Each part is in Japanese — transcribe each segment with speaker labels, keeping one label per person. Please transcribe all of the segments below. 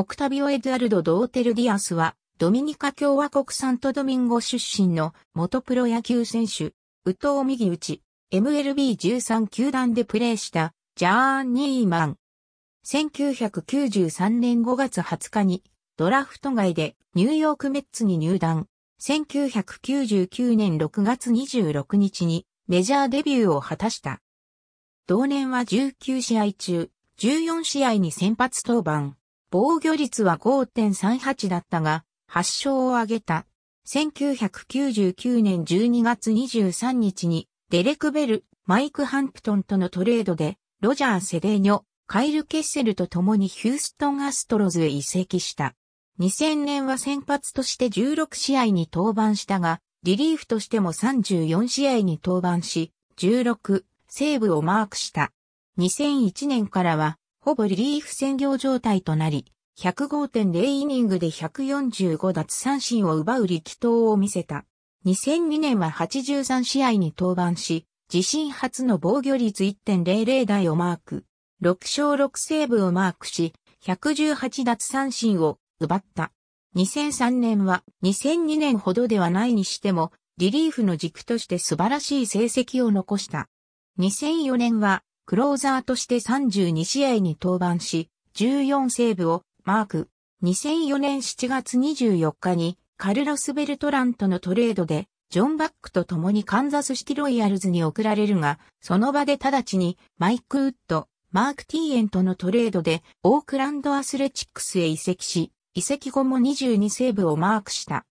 Speaker 1: オクタビオ・エドアルド・ドーテル・ディアスは、ドミニカ共和国サントドミンゴ出身の元プロ野球選手、ウトウ・ミギウチ、MLB13 球団でプレーしたジャーニーマン。1993年5月20日にドラフト外でニューヨークメッツに入団。1999年6月26日にメジャーデビューを果たした。同年は19試合中、14試合に先発登板。防御率は5.38だったが、8勝を挙げた。1999年12月23日に、デレク・ベル、マイク・ハンプトンとのトレードで、ロジャー・セデーニョ、カイル・ケッセルと共にヒューストン・アストロズへ移籍した。2000年は先発として16試合に登板したが、リリーフとしても34試合に登板し、16、セーブをマークした。2001年からは、ほぼリリーフ専業状態となり、105.0イニングで145奪三振を奪う力投を見せた。2002年は83試合に登板し、自身初の防御率1.00台をマーク。6勝6セーブをマークし、118奪三振を奪った。2003年は2002年ほどではないにしても、リリーフの軸として素晴らしい成績を残した。2004年はクローザーとして32試合に登板し、14セーブをマーク。2004年7月24日にカルロス・ベルトランとのトレードで、ジョン・バックと共にカンザスシティロイヤルズに送られるが、その場で直ちにマイク・ウッド、マーク・ティーエンとのトレードでオークランド・アスレチックスへ移籍し、移籍後も22セーブをマークした。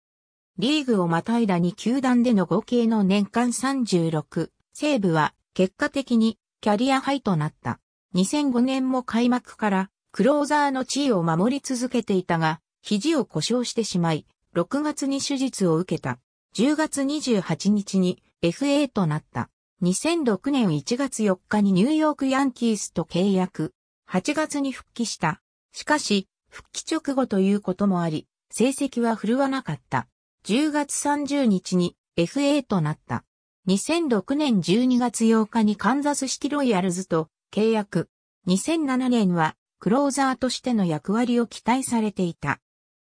Speaker 1: リーグをまたいだに球団での合計の年間36セーブは結果的にキャリアハイとなった。2005年も開幕からクローザーの地位を守り続けていたが、肘を故障してしまい、6月に手術を受けた。10月28日に FA となった。2006年1月4日にニューヨークヤンキースと契約。8月に復帰した。しかし、復帰直後ということもあり、成績は振るわなかった。10月30日に FA となった。2006年12月8日にカンザスシティロイヤルズと契約。2007年はクローザーとしての役割を期待されていた。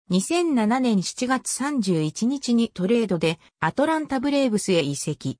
Speaker 1: 2007年7月31日にトレードでアトランタブレーブスへ移籍。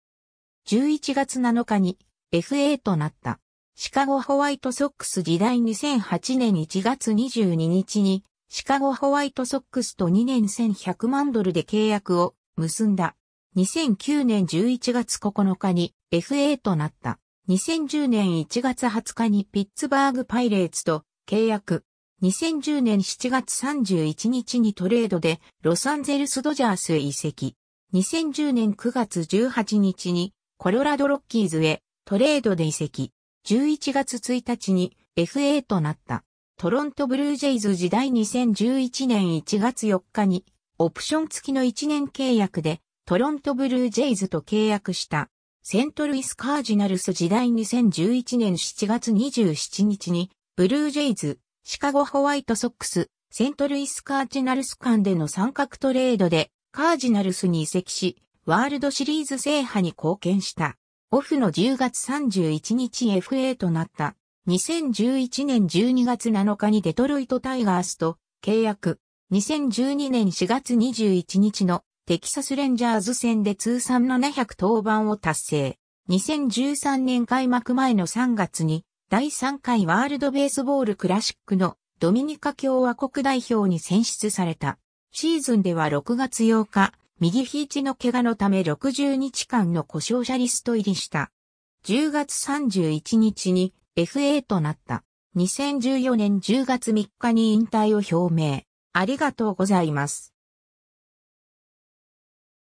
Speaker 1: 11月7日に FA となった。シカゴホワイトソックス時代2008年1月22日にシカゴホワイトソックスと2年1100万ドルで契約を結んだ。2009年11月9日に FA となった。2010年1月20日にピッツバーグパイレーツと契約。2010年7月31日にトレードでロサンゼルスドジャースへ移籍。2010年9月18日にコロラドロッキーズへトレードで移籍。11月1日に FA となった。トロントブルージェイズ時代2011年1月4日にオプション付きの1年契約でトロントブルージェイズと契約した。セントルイスカージナルス時代2011年7月27日に、ブルージェイズ、シカゴホワイトソックス、セントルイスカージナルス間での三角トレードで、カージナルスに移籍し、ワールドシリーズ制覇に貢献した。オフの10月31日 FA となった。2011年12月7日にデトロイトタイガースと契約。2012年4月21日のテキサスレンジャーズ戦で通算700登板を達成。2013年開幕前の3月に、第3回ワールドベースボールクラシックのドミニカ共和国代表に選出された。シーズンでは6月8日、右肘の怪我のため60日間の故障者リスト入りした。10月31日に FA となった。2014年10月3日に引退を表明。ありがとうございます。